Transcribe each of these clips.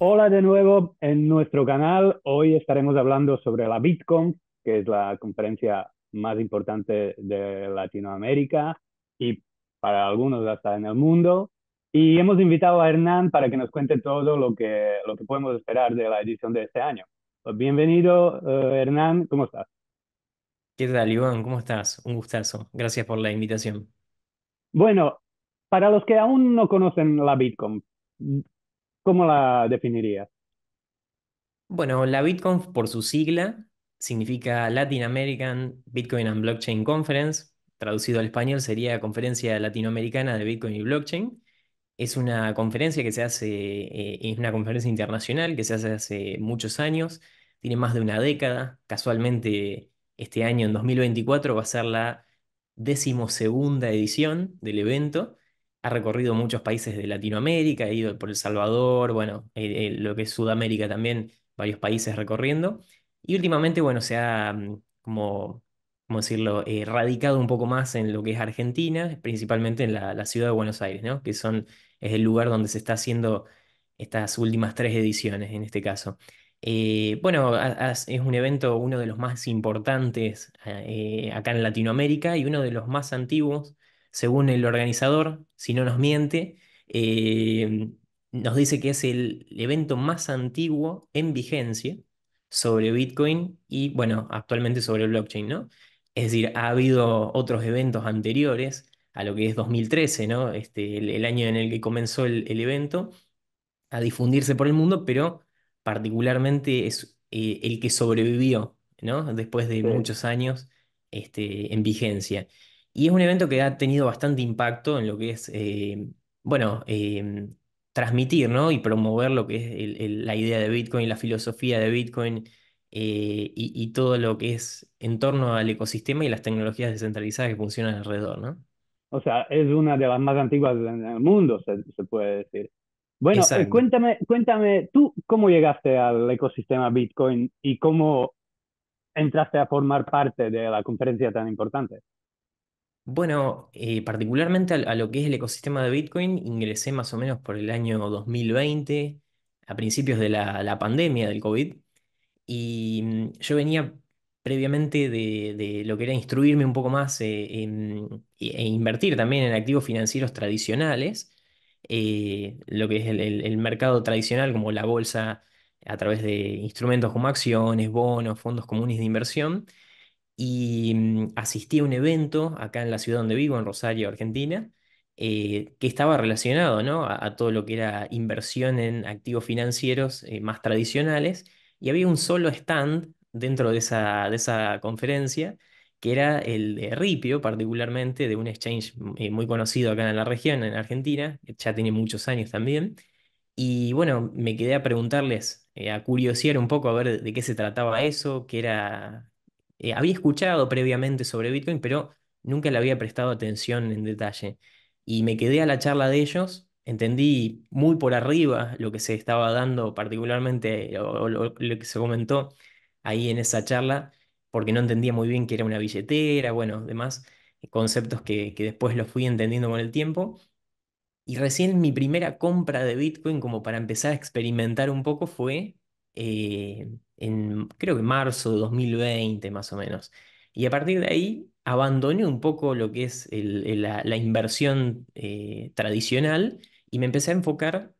Hola de nuevo en nuestro canal. Hoy estaremos hablando sobre la Bitcoin, que es la conferencia más importante de Latinoamérica y para algunos hasta en el mundo. Y hemos invitado a Hernán para que nos cuente todo lo que, lo que podemos esperar de la edición de este año. Pues bienvenido, eh, Hernán. ¿Cómo estás? ¿Qué tal, Iván? ¿Cómo estás? Un gustazo. Gracias por la invitación. Bueno, para los que aún no conocen la Bitcoin, ¿cómo la definiría? Bueno, la BitConf por su sigla significa Latin American Bitcoin and Blockchain Conference, traducido al español sería Conferencia Latinoamericana de Bitcoin y Blockchain. Es una conferencia que se hace, eh, es una conferencia internacional que se hace hace muchos años, tiene más de una década. Casualmente, este año, en 2024, va a ser la decimosegunda edición del evento ha recorrido muchos países de Latinoamérica, ha ido por El Salvador, bueno, eh, eh, lo que es Sudamérica también, varios países recorriendo. Y últimamente, bueno, se ha, mm, como, decirlo?, eh, radicado un poco más en lo que es Argentina, principalmente en la, ciudad de Buenos Aires, ¿no? Que son, es el lugar donde se está haciendo estas últimas tres ediciones en este caso. bueno, es un evento, uno de los más importantes acá en Latinoamérica y uno de los más antiguos según el organizador, si no nos miente, eh, nos dice que es el evento más antiguo en vigencia sobre Bitcoin y, bueno, actualmente sobre blockchain, ¿no? Es decir, ha habido otros eventos anteriores a lo que es 2013, ¿no? Este, el, año en el que comenzó el, evento a difundirse por el mundo, pero particularmente es eh, el que sobrevivió, ¿no? Después de muchos años este, en vigencia. Y es un evento que ha tenido bastante impacto en lo que es, eh, bueno, eh, transmitir, ¿no? Y promover lo que es la idea de Bitcoin, la filosofía de Bitcoin eh, y, todo lo que es en torno al ecosistema y las tecnologías descentralizadas que funcionan alrededor, ¿no? O sea, es una de las más antiguas en el mundo, se, puede decir. Bueno, cuéntame, cuéntame, tú cómo llegaste al ecosistema Bitcoin y cómo entraste a formar parte de la conferencia tan importante. Bueno, eh, particularmente a, lo que es el ecosistema de Bitcoin, ingresé más o menos por el año 2020, a principios de la, pandemia del COVID, y mm, yo venía previamente de, lo que era instruirme un poco más eh, e, e invertir también en activos financieros tradicionales, eh, lo que es el mercado tradicional como la bolsa a través de instrumentos como acciones, bonos, fondos comunes de inversión, y mm, asistí a un evento acá en la ciudad donde vivo, en Rosario, Argentina, eh, que estaba relacionado ¿no? a, todo lo que era inversión en activos financieros eh, más tradicionales, y había un solo stand dentro de esa, de esa conferencia, que era el de Ripio, particularmente, de un exchange mm, eh, muy conocido acá en la región, en Argentina, que ya tiene muchos años también. Y bueno, me quedé a preguntarles, a curiosear un poco, a ver de qué se trataba eso, qué era, eh, había escuchado previamente sobre Bitcoin, pero nunca le había prestado atención en detalle. Y me quedé a la charla de ellos, entendí muy por arriba lo que se estaba dando particularmente, lo que se comentó ahí en esa charla, porque no entendía muy bien qué era una billetera, bueno, demás eh, conceptos que, después los fui entendiendo con el tiempo. Y recién mi primera compra de Bitcoin, como para empezar a experimentar un poco, fue eh, en creo que marzo de 2020 más o menos. Y a partir de ahí abandoné un poco lo que es la, inversión eh, tradicional y me empecé a enfocar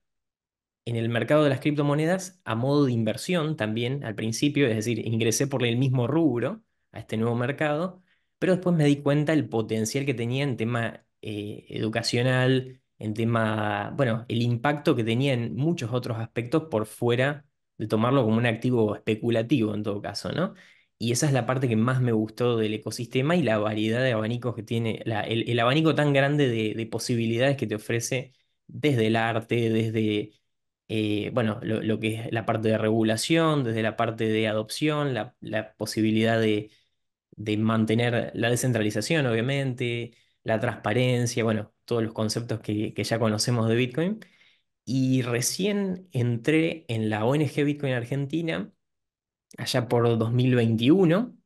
en el mercado de las criptomonedas a modo de inversión también al principio, es decir, ingresé por el mismo rubro a este nuevo mercado, pero después me di cuenta el potencial que tenía en tema eh, educacional, en tema, bueno, el impacto que tenía en muchos otros aspectos por fuera de tomarlo como un activo especulativo en todo caso, ¿no? Y esa es la parte que más me gustó del ecosistema y la variedad de abanicos que tiene, el, abanico tan grande de, posibilidades que te ofrece desde el arte, desde, eh, bueno, lo, que es la parte de regulación, desde la parte de adopción, la, posibilidad de, mantener la descentralización, obviamente, la transparencia, bueno, todos los conceptos que ya conocemos de Bitcoin y recién entré en la ONG Bitcoin Argentina, allá por 2021,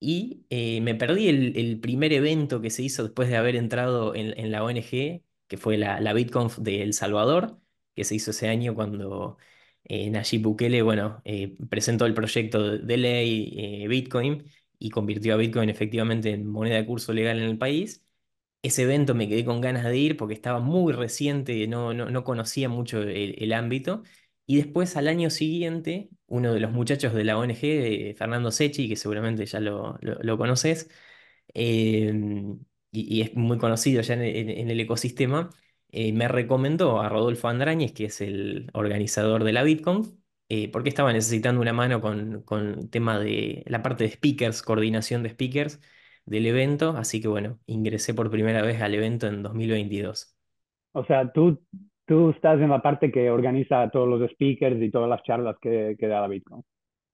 y eh, me perdí el, primer evento que se hizo después de haber entrado en, la ONG, que fue la, la BitConf de El Salvador, que se hizo ese año cuando eh, Nayib Bukele bueno, eh, presentó el proyecto de ley eh, Bitcoin y convirtió a Bitcoin efectivamente en moneda de curso legal en el país ese evento me quedé con ganas de ir porque estaba muy reciente, no, no, conocía mucho el, ámbito. Y después al año siguiente, uno de los muchachos de la ONG, eh, Fernando Sechi, que seguramente ya lo, conoces, em, y, es muy conocido ya en, el ecosistema, eh, me recomendó a Rodolfo Andrañez, que es el organizador de la BitCon, eh, porque estaba necesitando una mano con, con tema de la parte de speakers, coordinación de speakers del evento, así que bueno, ingresé por primera vez al evento en 2022. O sea, tú, tú estás en la parte que organiza todos los speakers y todas las charlas que, que da la Bitcoin.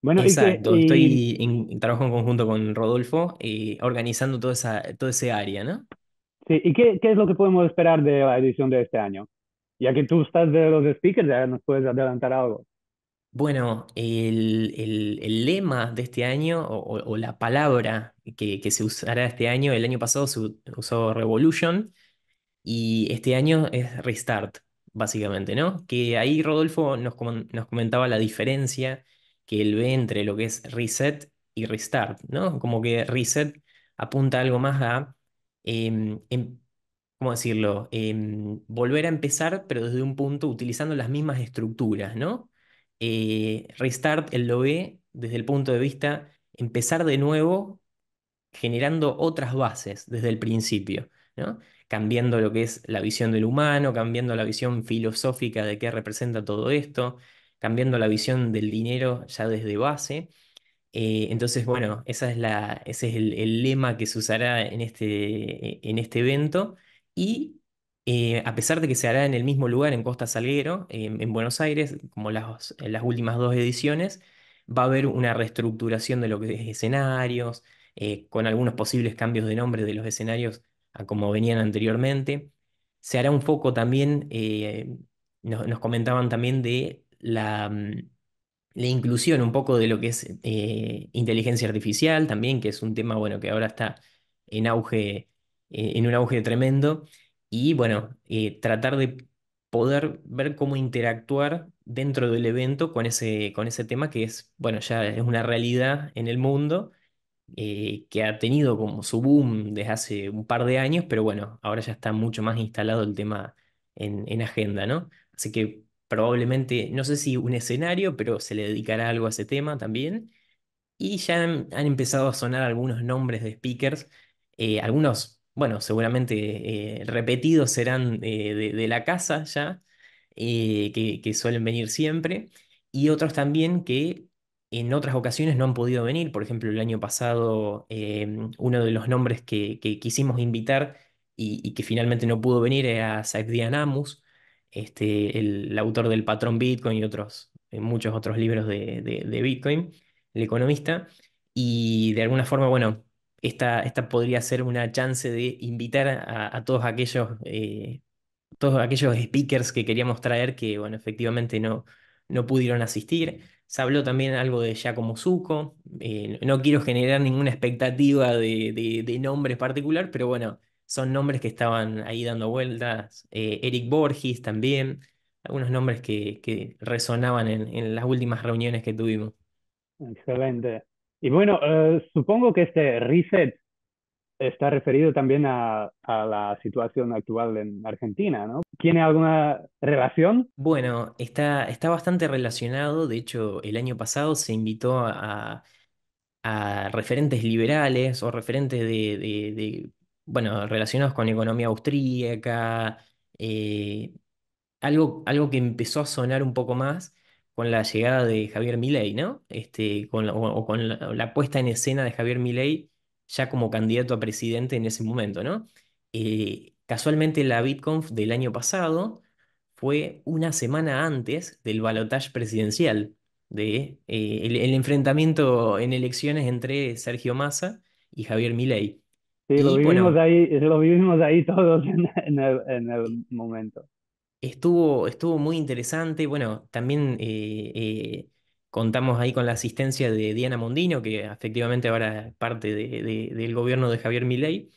Bueno, Exacto, estoy en, trabajo en conjunto con Rodolfo y eh, organizando toda esa, todo ese área, ¿no? Sí, ¿y qué, qué es lo que podemos esperar de la edición de este año? Ya que tú estás de los speakers, ya nos puedes adelantar algo. Bueno, el, lema de este año o, la palabra que, se usará este año, el año pasado se usó Revolution y este año es Restart, básicamente, ¿no? Que ahí Rodolfo nos, comentaba la diferencia que él ve entre lo que es Reset y Restart, ¿no? Como que Reset apunta algo más a, em, em, ¿cómo decirlo? Em, volver a empezar, pero desde un punto utilizando las mismas estructuras, ¿no? Eh, restart él lo ve desde el punto de vista empezar de nuevo generando otras bases desde el principio, ¿no? cambiando lo que es la visión del humano, cambiando la visión filosófica de qué representa todo esto, cambiando la visión del dinero ya desde base. Eh, entonces, bueno, esa es la, ese es el, el, lema que se usará en este, en este evento. Y eh, a pesar de que se hará en el mismo lugar, en Costa Salguero, en Buenos Aires, como las, últimas dos ediciones, va a haber una reestructuración de lo que es escenarios, eh, con algunos posibles cambios de nombre de los escenarios a como venían anteriormente. Se hará un foco también, eh, nos, comentaban también de la, mm, la, inclusión un poco de lo que es inteligencia artificial también, que es un tema bueno, que ahora está en auge, en un auge tremendo y bueno, eh, tratar de poder ver cómo interactuar dentro del evento con ese, con ese tema que es, bueno, ya es una realidad en el mundo eh, que ha tenido como su boom desde hace un par de años, pero bueno, ahora ya está mucho más instalado el tema en, agenda, ¿no? Así que probablemente, no sé si un escenario, pero se le dedicará algo a ese tema también. Y ya han, empezado a sonar algunos nombres de speakers, eh, algunos bueno, seguramente eh, repetidos serán eh, de, la casa ya, eh, que, suelen venir siempre, y otros también que en otras ocasiones no han podido venir. Por ejemplo, el año pasado em, uno de los nombres que, quisimos invitar y, que finalmente no pudo venir era Saifdian Amus, este, el, autor del Patrón Bitcoin y otros, muchos otros libros de Bitcoin, el economista, y de alguna forma, bueno, esta, podría ser una chance de invitar a, todos aquellos eh, todos aquellos speakers que queríamos traer que, bueno, efectivamente no, no pudieron asistir. Se habló también algo de Giacomo Zucco. Eh, no quiero generar ninguna expectativa de, de, nombres particular, pero bueno, son nombres que estaban ahí dando vueltas. Eh, Eric Borges también, algunos nombres que, resonaban en las últimas reuniones que tuvimos. Excelente. Y bueno, eh, supongo que este reset está referido también a, la situación actual en Argentina, ¿no? ¿Tiene alguna relación? Bueno, está, bastante relacionado. De hecho, el año pasado se invitó a, referentes liberales o referentes de, bueno, relacionados con economía austríaca, eh, algo que empezó a sonar un poco más con la llegada de Javier Milei, ¿no? Este, con la, o, con la, puesta en escena de Javier Milei ya como candidato a presidente en ese momento, ¿no? Eh, casualmente la BitConf del año pasado fue una semana antes del balotaje presidencial, de eh, el, enfrentamiento en elecciones entre Sergio Massa y Javier Milei. Sí, lo vivimos, ahí, lo vivimos ahí todos en, en el momento. Estuvo, estuvo muy interesante. Bueno, también eh, eh, contamos ahí con la asistencia de Diana Mondino, que efectivamente ahora es parte del gobierno de Javier Milei.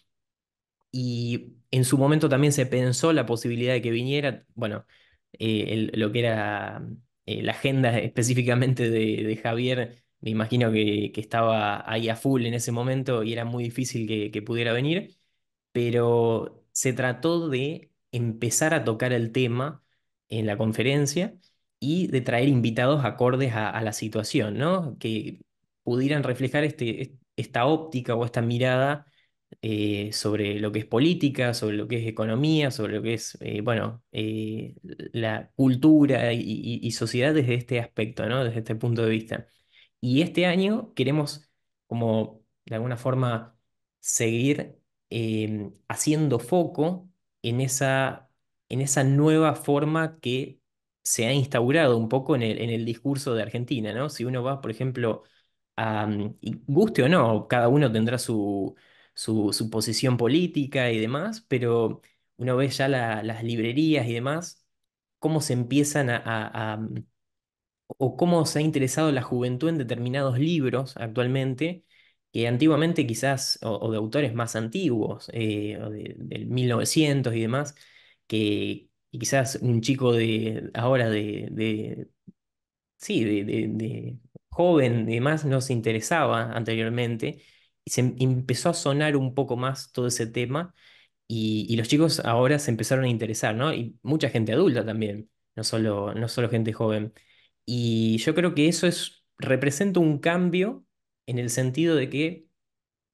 Y en su momento también se pensó la posibilidad de que viniera, bueno, eh, lo que era la agenda específicamente de, Javier, me imagino que, estaba ahí a full en ese momento y era muy difícil que pudiera venir, pero se trató de empezar a tocar el tema en la conferencia y de traer invitados acordes a, la situación, ¿no? Que pudieran reflejar este, esta óptica o esta mirada eh, sobre lo que es política, sobre lo que es economía, sobre lo que es, eh, bueno, eh, la cultura y, sociedad desde este aspecto, ¿no? Desde este punto de vista. Y este año queremos, como de alguna forma, seguir haciendo foco en esa, en esa nueva forma que se ha instaurado un poco en el, discurso de Argentina, ¿no? Si uno va, por ejemplo, a, mm, y guste o no, cada uno tendrá su, posición política y demás, pero uno ve ya las librerías y demás, cómo se empiezan a mm, o cómo se ha interesado la juventud en determinados libros actualmente, antiguamente quizás, o, de autores más antiguos, eh, del 1900 y demás, que quizás un chico de ahora de, sí, de, joven y demás no se interesaba anteriormente, y se empezó a sonar un poco más todo ese tema, y, y los chicos ahora se empezaron a interesar, ¿no? Y mucha gente adulta también, no solo, no solo gente joven. Y yo creo que eso es, representa un cambio en el sentido de que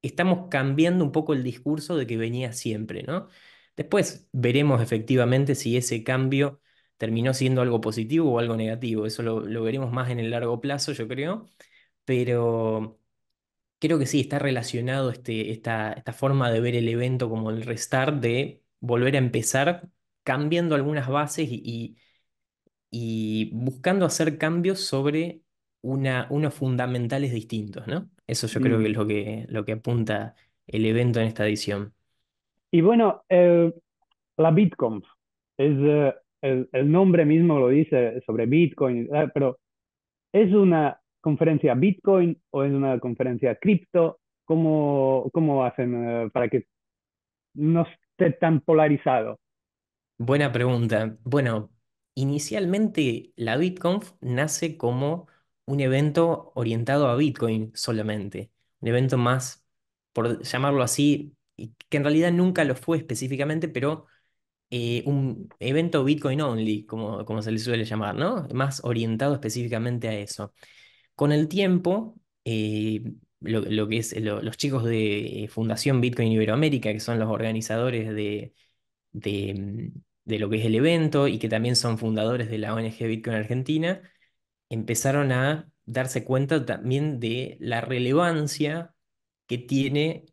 estamos cambiando un poco el discurso de que venía siempre, ¿no? Después veremos efectivamente si ese cambio terminó siendo algo positivo o algo negativo, eso lo, veremos más en el largo plazo, yo creo, pero creo que sí, está relacionado este, esta, esta forma de ver el evento como el restart, de volver a empezar cambiando algunas bases y, y buscando hacer cambios sobre unos fundamentales distintos, ¿no? Eso yo creo que mm. es lo que, lo que apunta el evento en esta edición. Y bueno, eh, la BitConf, es, eh, el, nombre mismo lo dice sobre Bitcoin, eh, pero ¿es una conferencia Bitcoin o es una conferencia cripto? ¿Cómo, cómo hacen para que no esté tan polarizado? Buena pregunta. Bueno, inicialmente la BitConf nace como un evento orientado a Bitcoin solamente, un evento más, por llamarlo así, que en realidad nunca lo fue específicamente, pero eh, un evento Bitcoin only, como, como se le suele llamar, ¿no? Más orientado específicamente a eso. Con el tiempo, eh, lo, que es eh, los chicos de Fundación Bitcoin Iberoamérica, que son los organizadores de, mm, de lo que es el evento y que también son fundadores de la ONG Bitcoin Argentina, empezaron a darse cuenta también de la relevancia que tiene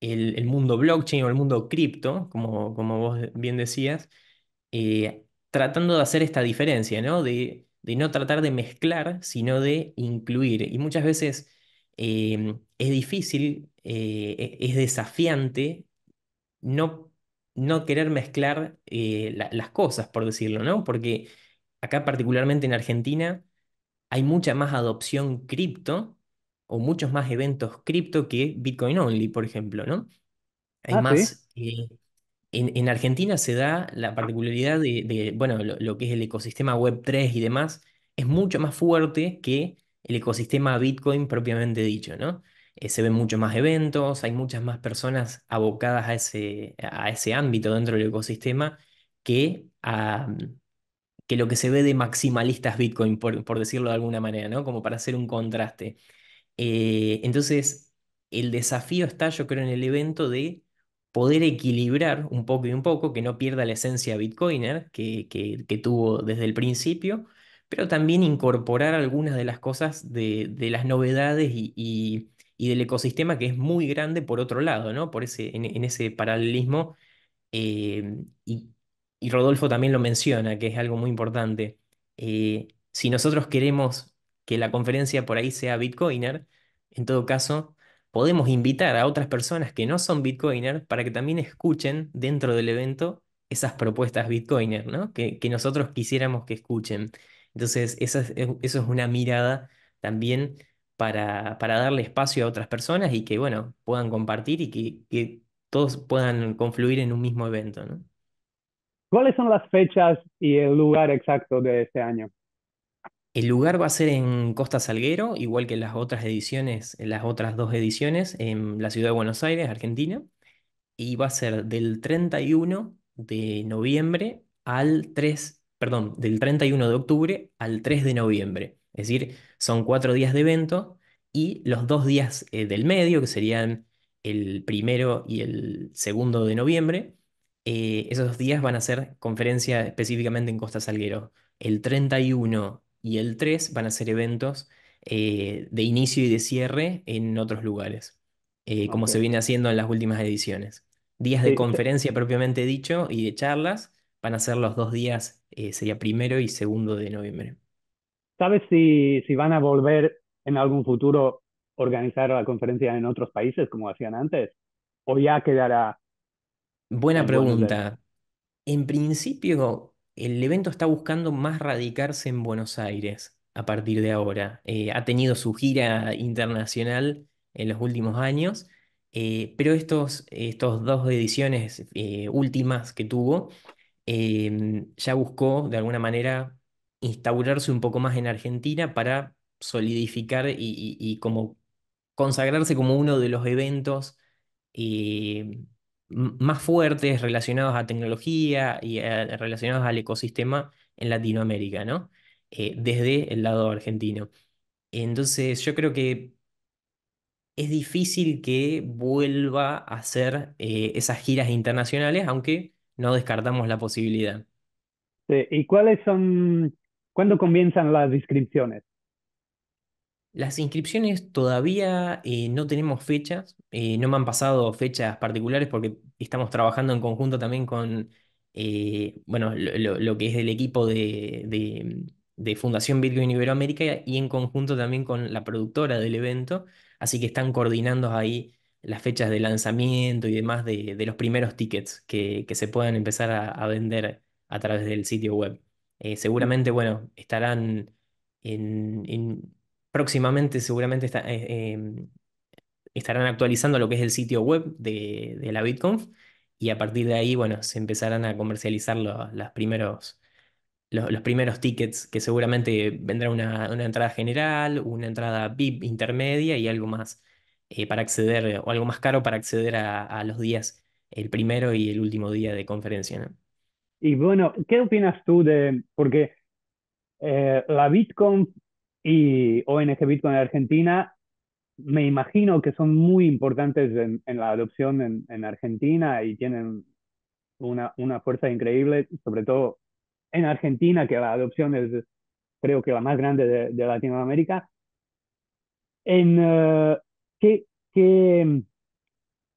el, mundo blockchain o el mundo cripto, como, como vos bien decías, eh, tratando de hacer esta diferencia, ¿no? De, no tratar de mezclar, sino de incluir. Y muchas veces eh, es difícil, eh, e, es desafiante no, no querer mezclar las cosas, por decirlo, ¿no? Porque acá particularmente en Argentina, hay mucha más adopción cripto o muchos más eventos cripto que Bitcoin Only, por ejemplo, ¿no? Hay ah, más... Eh, en, Argentina se da la particularidad de, bueno, lo, que es el ecosistema Web3 y demás, es mucho más fuerte que el ecosistema Bitcoin propiamente dicho, ¿no? Eh, se ven muchos más eventos, hay muchas más personas abocadas a ese, a ese ámbito dentro del ecosistema que a, que lo que se ve de maximalistas Bitcoin, por, decirlo de alguna manera, ¿no? Como para hacer un contraste. Eh, entonces, el desafío está, yo creo, en el evento de poder equilibrar un poco y un poco, que no pierda la esencia Bitcoiner que, tuvo desde el principio, pero también incorporar algunas de las cosas de, las novedades y, del ecosistema que es muy grande por otro lado, ¿no? Por ese, en, ese paralelismo eh, y y Rodolfo también lo menciona, que es algo muy importante, eh, si nosotros queremos que la conferencia por ahí sea Bitcoiner, en todo caso, podemos invitar a otras personas que no son Bitcoiner para que también escuchen dentro del evento esas propuestas Bitcoiner, ¿no? Que, nosotros quisiéramos que escuchen. Entonces, eso es una mirada también para, para, darle espacio a otras personas y que, bueno, puedan compartir y que, que todos puedan confluir en un mismo evento, ¿no? ¿Cuáles son las fechas y el lugar exacto de este año? El lugar va a ser en Costa Salguero, igual que las otras ediciones, en las otras dos ediciones, en la ciudad de Buenos Aires, Argentina. Y va a ser del 31 de noviembre al 3, perdón, del 31 de octubre al 3 de noviembre. Es decir, son cuatro días de evento y los dos días eh, del medio, que serían el primero y el segundo de noviembre, eh, esos días van a ser conferencia específicamente en Costa Salguero. El 31 y el 3 van a ser eventos eh, de inicio y de cierre en otros lugares, eh, como se viene haciendo en las últimas ediciones. Días de conferencia propiamente dicho y de charlas van a ser los dos días, sería primero y segundo de noviembre. ¿Sabes si, si van a volver en algún futuro a organizar la conferencia en otros países como hacían antes? ¿O ya quedará Buena pregunta. En principio, el evento está buscando más radicarse en Buenos Aires a partir de ahora. Eh, ha tenido su gira internacional en los últimos años, eh, pero estos, estos dos ediciones eh, últimas que tuvo ya buscó de alguna manera instaurarse un poco más en Argentina para solidificar y, como consagrarse como uno de los eventos más fuertes relacionados a tecnología y eh, relacionados al ecosistema en Latinoamérica, ¿no? Eh, desde el lado argentino. Entonces, yo creo que es difícil que vuelva a hacer eh, esas giras internacionales, aunque no descartamos la posibilidad. ¿Y cuáles son, cuándo comienzan las inscripciones? Las inscripciones todavía eh, no tenemos fechas, eh, no me han pasado fechas particulares porque estamos trabajando en conjunto también con eh, bueno, lo, que es el equipo de, de, de, Fundación Bitcoin Iberoamérica y en conjunto también con la productora del evento, así que están coordinando ahí las fechas de lanzamiento y demás de, los primeros tickets que, se puedan empezar a, vender a través del sitio web. Mm. seguramente, bueno, estarán en próximamente seguramente eh, em, estarán actualizando lo que es el sitio web de, la BitConf y a partir de ahí, bueno, se empezarán a comercializar los, primeros, los, primeros tickets, que seguramente vendrá una, entrada general, una entrada VIP intermedia y algo más eh, para acceder, o algo más caro para acceder a, los días, el primero y el último día de conferencia, Y bueno, ¿qué opinas tú de, porque eh, la BitConf y ONG Bitcoin Argentina, me imagino que son muy importantes en, la adopción en, Argentina y tienen una, una fuerza increíble, sobre todo en Argentina, que la adopción es creo que la más grande de, Latinoamérica. En, eh, ¿qué, ¿qué,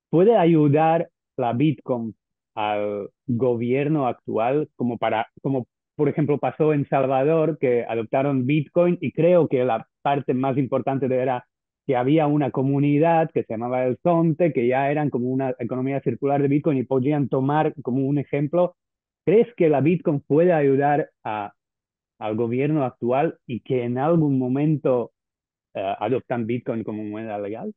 puede ayudar la Bitcoin al gobierno actual como para, como por ejemplo, pasó en Salvador, que adoptaron Bitcoin y creo que la parte más importante era que había una comunidad que se llamaba El Zonte, que ya eran como una economía circular de Bitcoin y podían tomar como un ejemplo. ¿Crees que la Bitcoin puede ayudar a, al gobierno actual y que en algún momento eh, adoptan Bitcoin como moneda legal?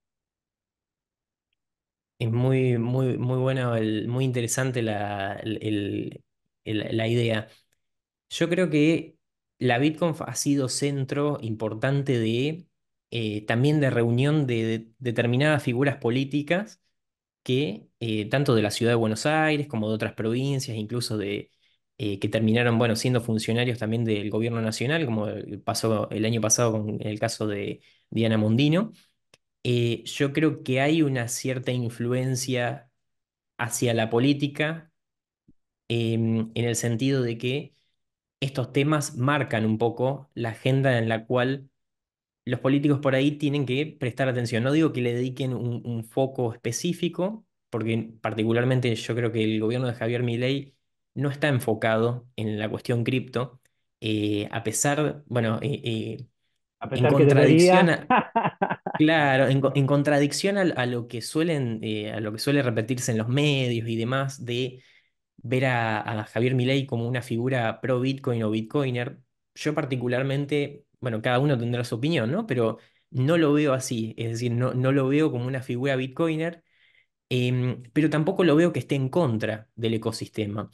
Es muy, muy, muy bueno, el, muy interesante la, el, la idea. Yo creo que la BitConf ha sido centro importante de eh, también de reunión de, determinadas figuras políticas que, eh, tanto de la ciudad de Buenos Aires como de otras provincias, incluso de eh, que terminaron bueno, siendo funcionarios también del gobierno nacional, como pasó el año pasado con el caso de Diana Mondino. yo creo que hay una cierta influencia hacia la política em, en el sentido de que estos temas marcan un poco la agenda en la cual los políticos por ahí tienen que prestar atención. No digo que le dediquen un, foco específico, porque particularmente yo creo que el gobierno de Javier Milei no está enfocado en la cuestión cripto, eh, a pesar, bueno, en contradicción, claro, en, contradicción a, lo que suelen, eh, a lo que suele repetirse en los medios y demás de ver a, Javier Milei como una figura pro Bitcoin o Bitcoiner, yo particularmente, bueno, cada uno tendrá su opinión, ¿no? Pero no lo veo así, es decir, no, no lo veo como una figura Bitcoiner, em, pero tampoco lo veo que esté en contra del ecosistema.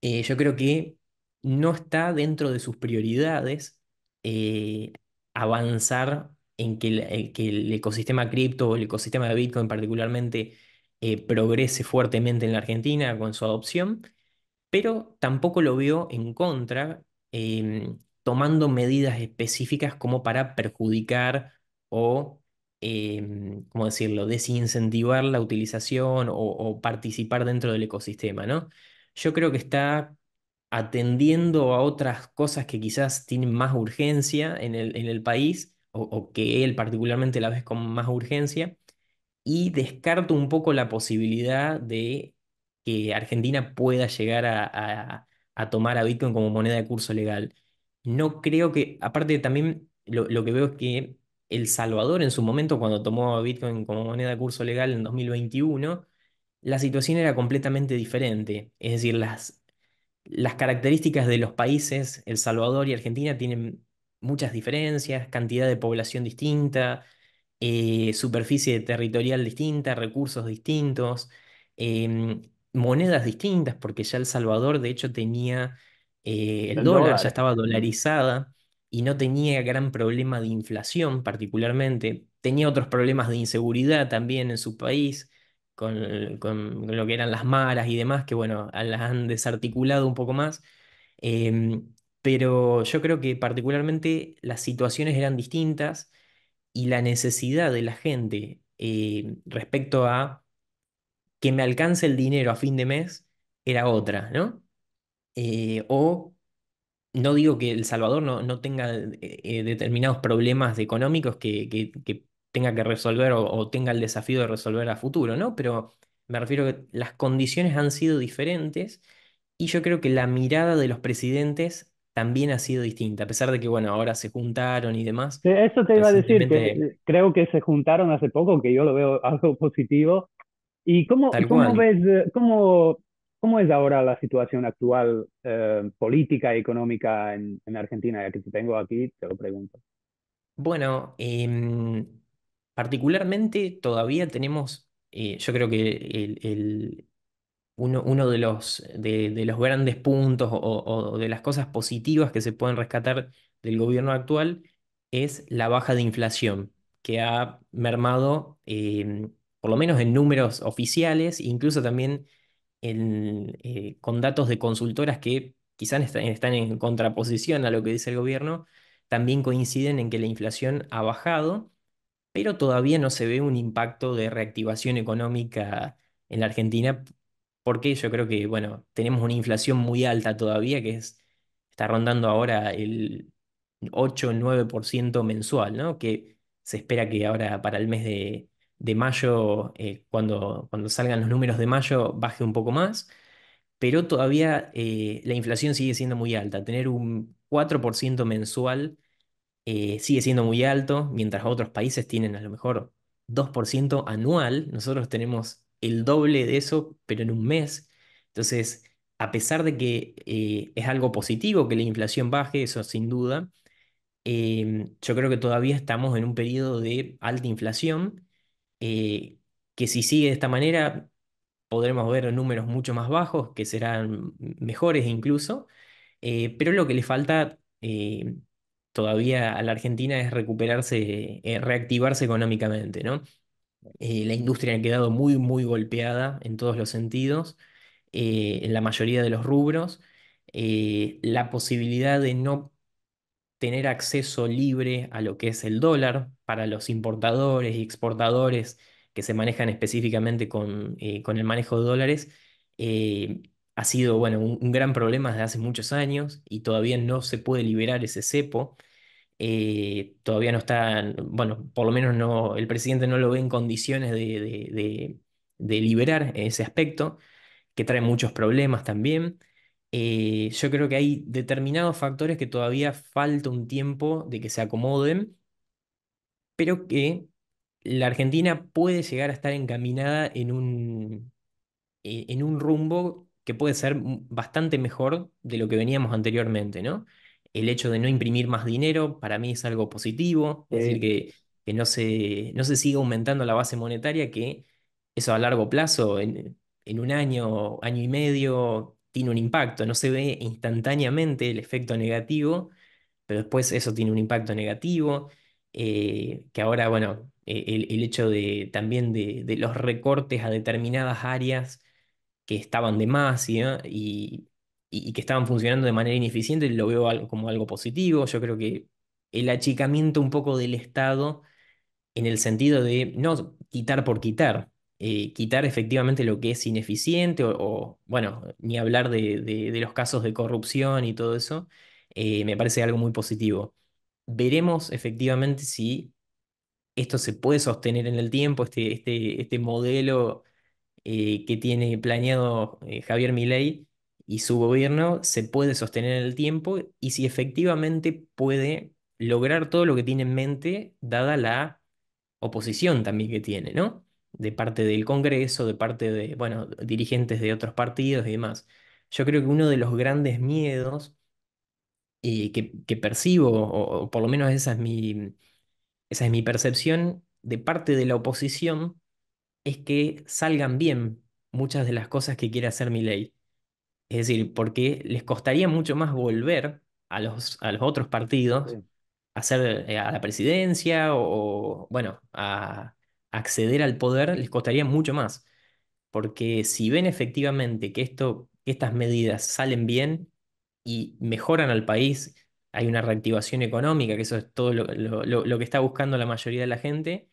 Eh, yo creo que no está dentro de sus prioridades eh, avanzar en que el, eh, que el ecosistema cripto o el ecosistema de Bitcoin particularmente eh, progrese fuertemente en la Argentina con su adopción, pero tampoco lo veo en contra, eh, tomando medidas específicas como para perjudicar o, eh, decirlo?, desincentivar la utilización o, participar dentro del ecosistema, ¿no? Yo creo que está atendiendo a otras cosas que quizás tienen más urgencia en el, país o, o, que él particularmente la ve con más urgencia, y descarto un poco la posibilidad de que Argentina pueda llegar a, tomar a Bitcoin como moneda de curso legal. No creo que, aparte también lo, que veo es que El Salvador en su momento, cuando tomó a Bitcoin como moneda de curso legal en 2021, la situación era completamente diferente. Es decir, las, las características de los países, El Salvador y Argentina, tienen muchas diferencias, cantidad de población distinta, eh, superficie territorial distinta, recursos distintos, em, monedas distintas, porque ya El Salvador de hecho tenía eh, el, dólar, ya estaba dolarizada y no tenía gran problema de inflación particularmente, tenía otros problemas de inseguridad también en su país. Con, lo que eran las maras y demás, que bueno, las han desarticulado un poco más. Em, pero yo creo que particularmente las situaciones eran distintas y la necesidad de la gente eh, respecto a que me alcance el dinero a fin de mes era otra, ¿no? Eh, o no digo que El Salvador no, no tenga eh, determinados problemas económicos que, tenga que resolver o, o, tenga el desafío de resolver a futuro, ¿no? Pero me refiero a que las condiciones han sido diferentes y yo creo que la mirada de los presidentes también ha sido distinta, a pesar de que, bueno, ahora se juntaron y demás. Eso te iba a decir, eh, creo que se juntaron hace poco, que yo lo veo algo positivo. ¿Y cómo, cómo ves, eh, cómo, cómo es ahora la situación actual eh, política y económica en, Argentina? Ya que te tengo aquí, te lo pregunto. Bueno, em, particularmente todavía tenemos, yo creo que el, el, uno, de, los, de, los, grandes puntos o, de las cosas positivas que se pueden rescatar del gobierno actual es la baja de inflación, que ha mermado, em, por lo menos en números oficiales, incluso también en, eh, con datos de consultoras que quizás están, están en contraposición a lo que dice el gobierno, también coinciden en que la inflación ha bajado, pero todavía no se ve un impacto de reactivación económica en la Argentina porque yo creo que, bueno, tenemos una inflación muy alta todavía, que está rondando ahora el 8 o 9% mensual, ¿no? Que se espera que ahora para el mes de, mayo, eh, cuando, cuando salgan los números de mayo, baje un poco más, pero todavía eh, la inflación sigue siendo muy alta. Tener un 4% mensual eh, sigue siendo muy alto, mientras otros países tienen a lo mejor 2% anual, nosotros tenemos el doble de eso, pero en un mes. Entonces, a pesar de que eh, es algo positivo que la inflación baje, eso sin duda, em, yo creo que todavía estamos en un periodo de alta inflación, eh, que si sigue de esta manera podremos ver números mucho más bajos, que serán mejores incluso, eh, pero lo que le falta todavía a la Argentina es recuperarse, reactivarse económicamente, ¿no? Eh, la industria ha quedado muy, muy golpeada en todos los sentidos, eh, en la mayoría de los rubros. Eh, la posibilidad de no tener acceso libre a lo que es el dólar para los importadores y exportadores que se manejan específicamente con, el manejo de dólares ha sido un, gran problema desde hace muchos años y todavía no se puede liberar ese cepo. Eh, todavía no está, bueno, por lo menos no, el presidente no lo ve en condiciones de, de, liberar ese aspecto, que trae muchos problemas también. Eh, yo creo que hay determinados factores que todavía falta un tiempo de que se acomoden, pero que la Argentina puede llegar a estar encaminada en un, e, en un rumbo que puede ser bastante mejor de lo que veníamos anteriormente, ¿no? el hecho de no imprimir más dinero para mí es algo positivo, es decir, que, que no, se, no se siga aumentando la base monetaria, que eso a largo plazo, en, un año, año y medio, tiene un impacto, no se ve instantáneamente el efecto negativo, pero después eso tiene un impacto negativo, eh, que ahora, bueno, e, el, hecho de, también de, los recortes a determinadas áreas que estaban de más y, y, que estaban funcionando de manera ineficiente, lo veo como algo positivo. Yo creo que el achicamiento un poco del Estado en el sentido de no quitar por quitar, eh, quitar efectivamente lo que es ineficiente o, bueno, ni hablar de, los casos de corrupción y todo eso, eh, me parece algo muy positivo. Veremos efectivamente si esto se puede sostener en el tiempo, este, este, este modelo eh, que tiene planeado Javier Milei, y su gobierno se puede sostener en el tiempo y si efectivamente puede lograr todo lo que tiene en mente, dada la oposición también que tiene, ¿no? De parte del Congreso, de parte de, bueno, dirigentes de otros partidos y demás. Yo creo que uno de los grandes miedos eh, que, percibo, o, por lo menos esa es, mi, esa es mi percepción de parte de la oposición, es que salgan bien muchas de las cosas que quiere hacer mi ley. Es decir, porque les costaría mucho más volver a los, a los otros partidos a, eh, a la presidencia o, bueno, a acceder al poder, les costaría mucho más. Porque si ven efectivamente que, esto, que estas medidas salen bien y mejoran al país, hay una reactivación económica, que eso es todo lo, que está buscando la mayoría de la gente,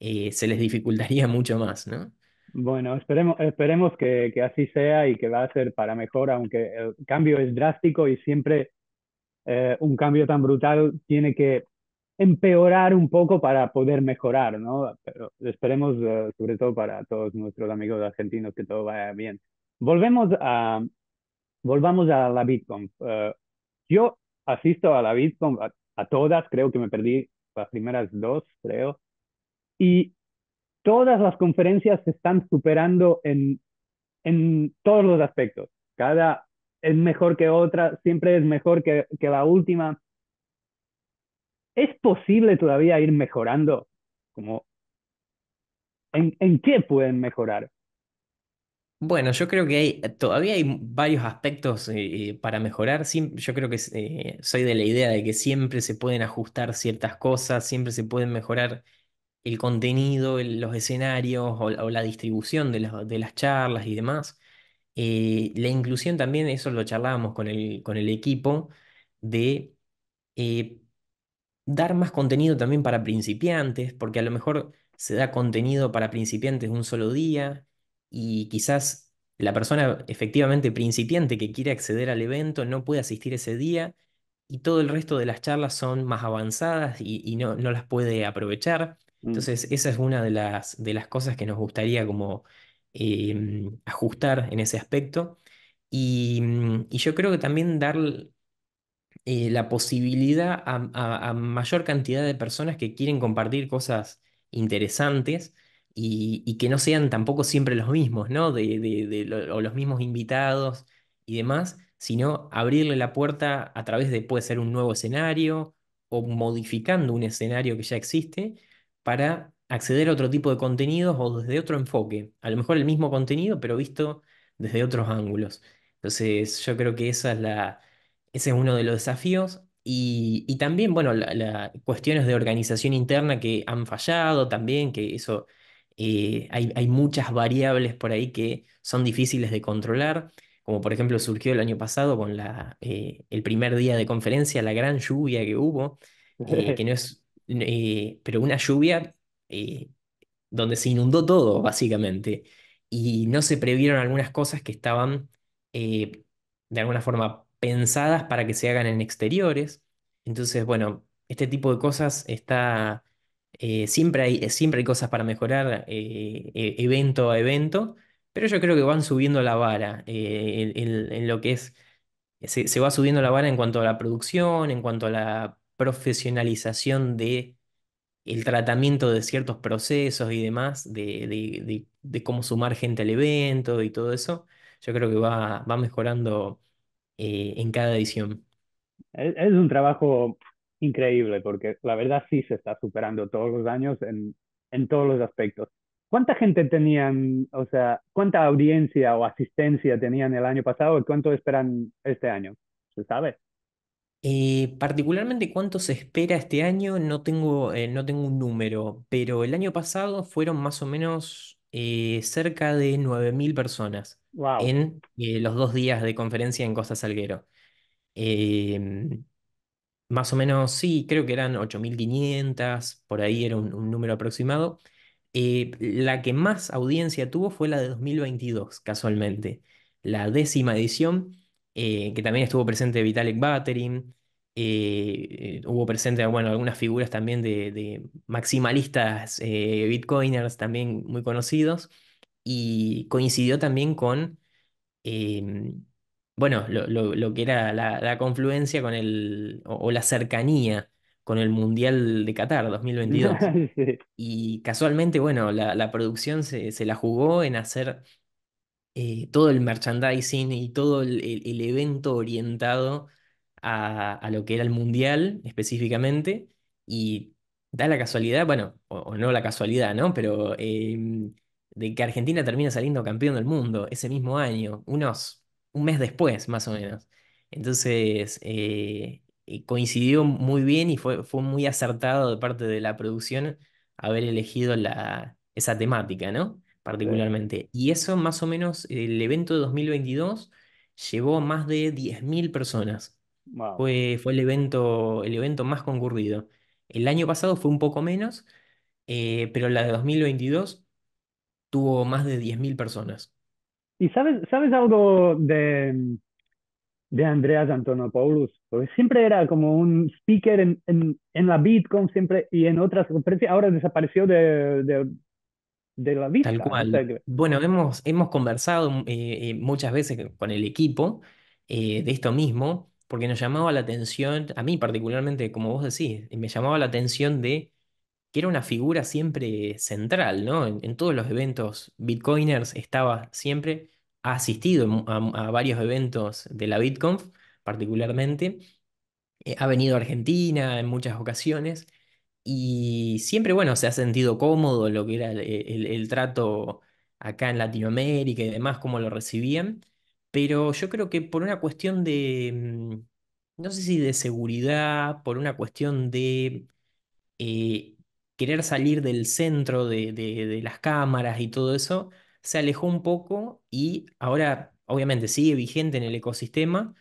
eh, se les dificultaría mucho más, ¿no? Bueno, esperemos, esperemos que, que, así sea y que va a ser para mejor, aunque el cambio es drástico y siempre eh, un cambio tan brutal tiene que empeorar un poco para poder mejorar, ¿no? Pero esperemos, eh, sobre todo para todos nuestros amigos argentinos, que todo vaya bien. Volvemos a, volvamos a la Bitcom. Eh, yo asisto a la bitcom a todas, creo que me perdí las primeras dos, creo. Y todas las conferencias se están superando en, en todos los aspectos. Cada es mejor que otra, siempre es mejor que, que la última. ¿Es posible todavía ir mejorando? Como, ¿en, qué pueden mejorar? Bueno, yo creo que hay, todavía hay varios aspectos eh, eh, para mejorar. yo creo que eh, soy de la idea de que siempre se pueden ajustar ciertas cosas, siempre se pueden mejorar el contenido, los escenarios o, la distribución de, las charlas y demás. Eh, la inclusión también, eso lo charlábamos con el, equipo, de eh, dar más contenido también para principiantes, porque a lo mejor se da contenido para principiantes un solo día y quizás la persona efectivamente principiante que quiere acceder al evento no puede asistir ese día y todo el resto de las charlas son más avanzadas y, no las puede aprovechar. Mm. Entonces, esa es una de las, cosas que nos gustaría como eh, ajustar en ese aspecto. Mm, y, yo creo que también dar eh, la posibilidad a, mayor cantidad de personas que quieren compartir cosas interesantes y, que no sean tampoco siempre los mismos, o los mismos invitados y demás, sino abrirle la puerta a través de, puede ser un nuevo escenario o modificando un escenario que ya existe para acceder a otro tipo de contenidos o desde otro enfoque. A lo mejor el mismo contenido, pero visto desde otros ángulos. Entonces, yo creo que esa es la, ese es uno de los desafíos. Y, también, bueno, la, cuestiones de organización interna que han fallado también, que eso, eh, hay, muchas variables por ahí que son difíciles de controlar como por ejemplo surgió el año pasado con la, eh, el primer día de conferencia, la gran lluvia que hubo, eh, que no es, eh, pero una lluvia eh, donde se inundó todo, básicamente, y no se previeron algunas cosas que estaban eh, de alguna forma pensadas para que se hagan en exteriores. Entonces, bueno, este tipo de cosas está... siempre, hay, siempre hay cosas para mejorar e, evento a evento, pero yo creo que van subiendo la vara en, lo que es se, va subiendo la vara en cuanto a la producción, en cuanto a la profesionalización de el tratamiento de ciertos procesos y demás, de, de, de, cómo sumar gente al evento y todo eso, yo creo que va, va mejorando eh, en cada edición. Es, un trabajo increíble porque la verdad sí se está superando todos los años en, en todos los aspectos. ¿Cuánta gente tenían, o sea, cuánta audiencia o asistencia tenían el año pasado y cuánto esperan este año? ¿Se sabe? Eh, particularmente cuánto se espera este año, no tengo, eh, no tengo un número, pero el año pasado fueron más o menos eh, cerca de 9.000 personas en los dos días de conferencia en Costa Salguero. Em, más o menos, sí, creo que eran 8.500, por ahí era un, número aproximado. la que más audiencia tuvo fue la de 2022, casualmente, la décima edición, eh, que también estuvo presente Vitalik Buterin, eh, eh, hubo presente, bueno, algunas figuras también de, maximalistas bitcoiners también muy conocidos, y coincidió también con, em, bueno, lo, que era la, confluencia con el, o, la cercanía con el Mundial de Qatar 2022. Y casualmente, bueno, la, producción se, se la jugó en hacer eh, todo el merchandising y todo el, evento orientado a, lo que era el mundial específicamente. Y da la casualidad, bueno, o, no la casualidad, ¿no? Pero em, de que Argentina termina saliendo campeón del mundo ese mismo año, unos un mes después, más o menos. Entonces, eh, eh, coincidió muy bien y fue, fue muy acertado de parte de la producción haber elegido la, esa temática, ¿no? particularmente. Y eso más o menos, el evento de 2022 llevó más de 10.000 personas. Fue, fue el evento, el evento más concurrido. El año pasado fue un poco menos, eh, pero la de 2022 tuvo más de 10.000 personas. ¿Y sabes, sabes algo de, de Andreas Antonopoulos? Porque siempre era como un speaker en, la Bitcoin siempre y en otras conferencias. Ahora desapareció de, de la Bueno, hemos, hemos conversado mm, eh, eh, muchas veces con el equipo eh, de esto mismo, porque nos llamaba la atención, a mí particularmente, como vos decís, me llamaba la atención de que era una figura siempre central, ¿no? En, todos los eventos, Bitcoiners estaba siempre, ha asistido a, varios eventos de la BitConf, particularmente, ha venido a Argentina en muchas ocasiones, y siempre, bueno, se ha sentido cómodo lo que era el, trato acá en Latinoamérica y demás, cómo lo recibían. Pero yo creo que por una cuestión de, mm, no sé si de seguridad, por una cuestión de eh, querer salir del centro de, las cámaras y todo eso, se alejó un poco y ahora obviamente sigue vigente en el ecosistema,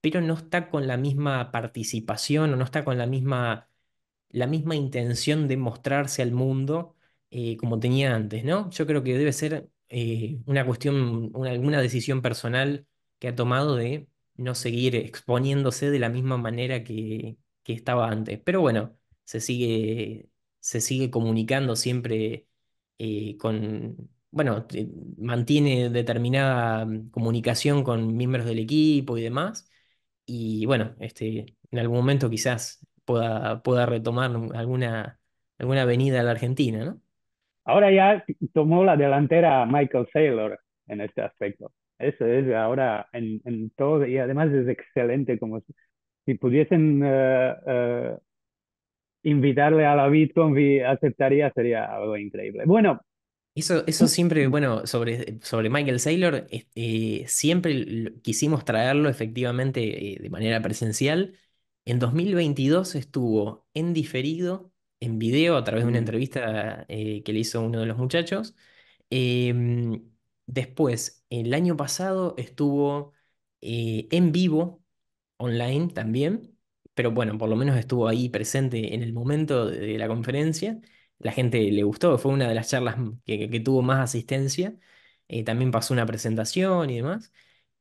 pero no está con la misma participación o no está con la misma la misma intención de mostrarse al mundo eh, como tenía antes, ¿no? Yo creo que debe ser eh, una cuestión, una, alguna decisión personal que ha tomado de no seguir exponiéndose de la misma manera que, estaba antes. Pero bueno, se sigue, se sigue comunicando siempre eh, con, bueno, mantiene determinada mm, comunicación con miembros del equipo y demás. Y bueno, este, en algún momento quizás pueda, pueda retomar alguna, alguna venida a la Argentina, ¿no? Ahora ya tomó la delantera Michael Saylor en este aspecto. Eso es ahora en, en todo, y además es excelente como si, pudiesen eh, eh, invitarle a la Bitcoin y aceptaría, sería algo increíble. Bueno. Eso, eso siempre, bueno, sobre, sobre Michael Saylor, eh, siempre quisimos traerlo efectivamente de manera presencial en 2022 estuvo en diferido, en video, a través de una mm. entrevista eh, que le hizo uno de los muchachos. Em, después, el año pasado estuvo eh, en vivo, online también, pero bueno, por lo menos estuvo ahí presente en el momento de, la conferencia. La gente le gustó, fue una de las charlas mm, que, que tuvo más asistencia. Eh, también pasó una presentación y demás.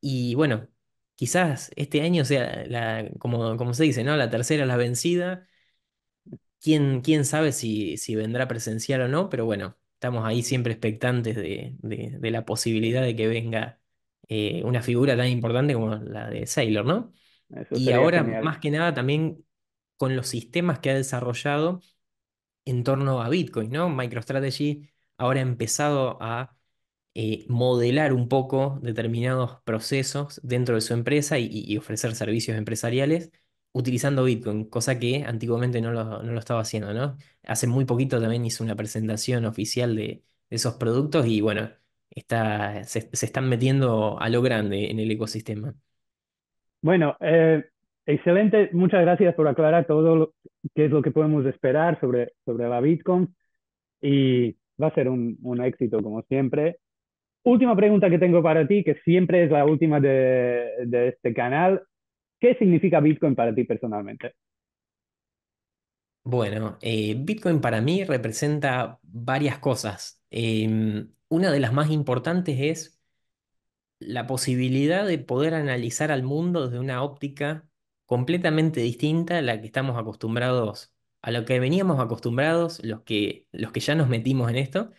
Y bueno, quizás este año sea, la, como, como se dice, ¿no? La tercera, la vencida. ¿Quién, quién sabe si, si vendrá presencial o no? Pero bueno, estamos ahí siempre expectantes de, la posibilidad de que venga eh, una figura tan importante como la de Sailor, ¿no? y ahora, más que nada, también con los sistemas que ha desarrollado en torno a Bitcoin, ¿no? MicroStrategy ahora ha empezado a eh, modelar un poco determinados procesos dentro de su empresa y, ofrecer servicios empresariales utilizando Bitcoin, cosa que antiguamente no lo, estaba haciendo, ¿no? Hace muy poquito también hice una presentación oficial de, esos productos y bueno, está, se, están metiendo a lo grande en el ecosistema. Bueno, eh, excelente, muchas gracias por aclarar todo lo, qué es lo que podemos esperar sobre, sobre la Bitcoin y va a ser un, un éxito como siempre. Última pregunta que tengo para ti, que siempre es la última de, este canal. ¿Qué significa Bitcoin para ti personalmente? Bueno, eh, Bitcoin para mí representa varias cosas. Em, una de las más importantes es la posibilidad de poder analizar al mundo desde una óptica completamente distinta a la que estamos acostumbrados, a lo que veníamos acostumbrados los que, los que ya nos metimos en esto,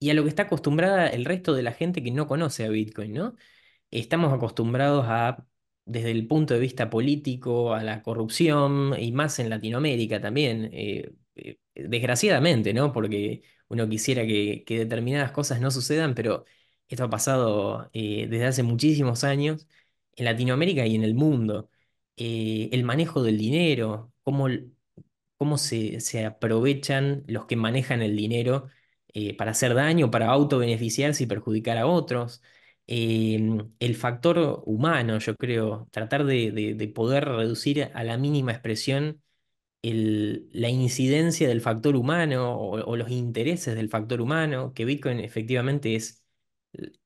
y a lo que está acostumbrada el resto de la gente que no conoce a Bitcoin, ¿no? Estamos acostumbrados a, desde el punto de vista político, a la corrupción y más en Latinoamérica también, eh, eh, desgraciadamente, ¿no? Porque uno quisiera que, determinadas cosas no sucedan, pero esto ha pasado eh, desde hace muchísimos años en Latinoamérica y en el mundo. el manejo del dinero, cómo, cómo se aprovechan los que manejan el dinero eh, para hacer daño, para autobeneficiarse y perjudicar a otros. Em, el factor humano, yo creo, tratar de, poder reducir a la mínima expresión la incidencia del factor humano o, los intereses del factor humano, que Bitcoin efectivamente es,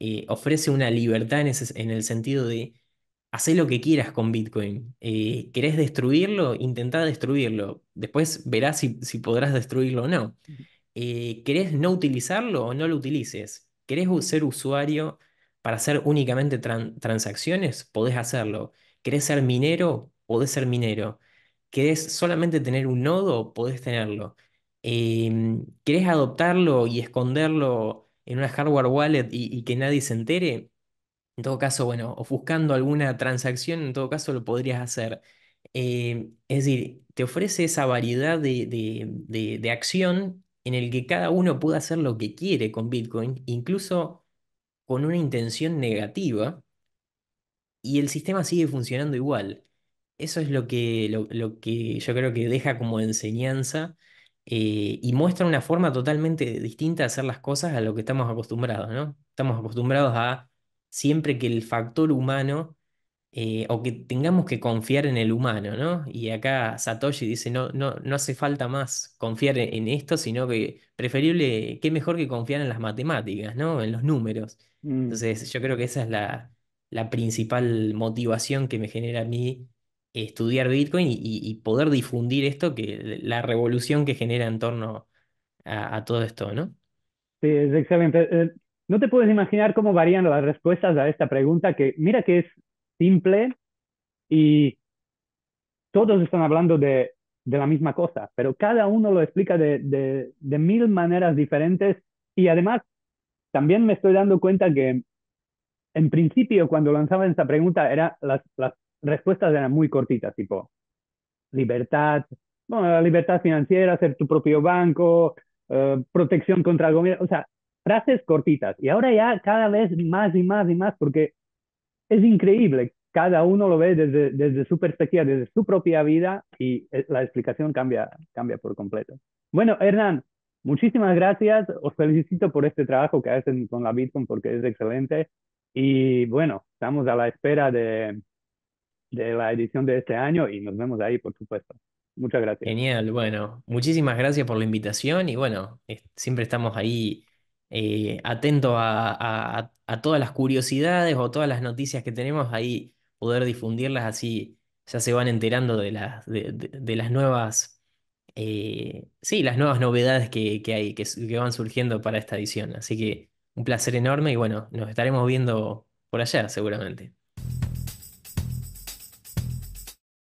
eh, ofrece una libertad en, el sentido de hacer lo que quieras con Bitcoin. Eh, ¿Querés destruirlo? intenta destruirlo. Después verás si, si podrás destruirlo o no. Eh, ¿querés no utilizarlo o no lo utilices? ¿Querés ser usuario para hacer únicamente transacciones? Podés hacerlo. ¿Querés ser minero? Podés ser minero. ¿Querés solamente tener un nodo? Podés tenerlo. Em, ¿Querés adoptarlo y esconderlo en una hardware wallet y, que nadie se entere? En todo caso, bueno, ofuscando alguna transacción, en todo caso lo podrías hacer. Em, es decir, te ofrece esa variedad de acción en el que cada uno puede hacer lo que quiere con Bitcoin, incluso con una intención negativa, y el sistema sigue funcionando igual. Eso es lo que, que yo creo que deja como enseñanza eh, y muestra una forma totalmente distinta de hacer las cosas a lo que estamos acostumbrados, ¿no? Estamos acostumbrados a siempre que el factor humano eh, o que tengamos que confiar en el humano, ¿no? Y acá Satoshi dice, no, no, no hace falta más confiar e-, en esto, sino que preferible, qué mejor que confiar en las matemáticas, ¿no? En los números. Mm. Entonces, yo creo que esa es la, la, principal motivación que me genera a mí estudiar Bitcoin y, poder difundir esto, que la revolución que genera en torno a, todo esto, ¿no? Sí, exactamente. Eh, no te puedes imaginar cómo varían las respuestas a esta pregunta, que mira que es simple y todos están hablando de, la misma cosa, pero cada uno lo explica de, mil maneras diferentes y además también me estoy dando cuenta que en principio cuando lanzaba esta pregunta era las, respuestas eran muy cortitas, tipo libertad, bueno, libertad financiera, ser tu propio banco, eh, protección contra el gobierno, o sea, frases cortitas. Y ahora ya cada vez más y más y más, porque es increíble. Cada uno lo ve desde, desde su perspectiva, desde su propia vida y eh, la explicación cambia, cambia por completo. Bueno, Hernán, muchísimas gracias. Os felicito por este trabajo que hacen con la Bitcoin porque es excelente. Y bueno, estamos a la espera de, de la edición de este año y nos vemos ahí, por supuesto. Muchas gracias. Genial, bueno, muchísimas gracias por la invitación y bueno, siempre estamos ahí eh, atento a, todas las curiosidades o todas las noticias que tenemos, ahí poder difundirlas así ya se van enterando de las, de, las nuevas, eh, sí, las nuevas novedades que, que hay, que, que, van surgiendo para esta edición. Así que un placer enorme y bueno, nos estaremos viendo por allá seguramente.